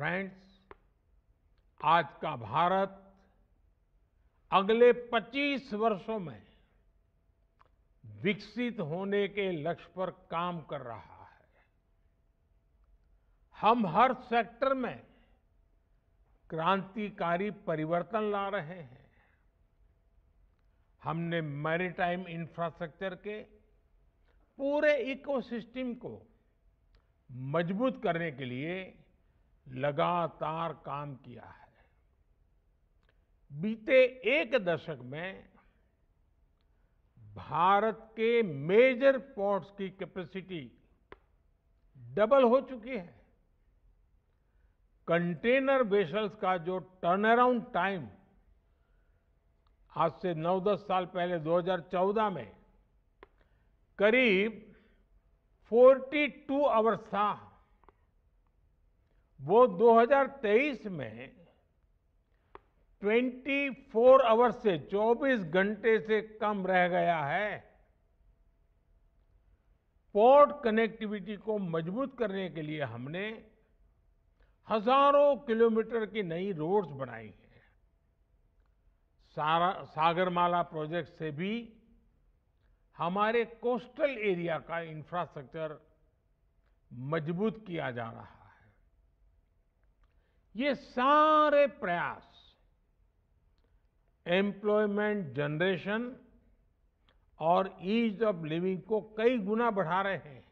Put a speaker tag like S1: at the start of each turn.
S1: friends आज का भारत अगले 25 वर्षों में विकसित होने के लक्ष्य पर काम कर रहा है हम हर सेक्टर में क्रांतिकारी परिवर्तन ला रहे हैं हमने मैरीटाइम इंफ्रास्ट्रक्चर के पूरे इकोसिस्टम को मजबूत करने के लिए लगातार काम किया है बीते एक दशक में भारत के मेजर पोर्ट्स की कैपेसिटी डबल हो चुकी है कंटेनर वेसल्स का जो टर्न अराउंड टाइम आज से 9-10 साल पहले 2014 में करीब 42 आवर्स था वो 2023 में 24 आवर्स से 24 घंटे से कम रह गया है पोर्ट कनेक्टिविटी को मजबूत करने के लिए हमने हजारों किलोमीटर की नई रोड्स बनाई हैं सारा सागरमाला प्रोजेक्ट से भी हमारे कोस्टल एरिया का इंफ्रास्ट्रक्चर मजबूत किया जा रहा है ये सारे प्रयास एम्प्लॉयमेंट जनरेशन और ईज ऑफ लिविंग को कई गुना बढ़ा रहे हैं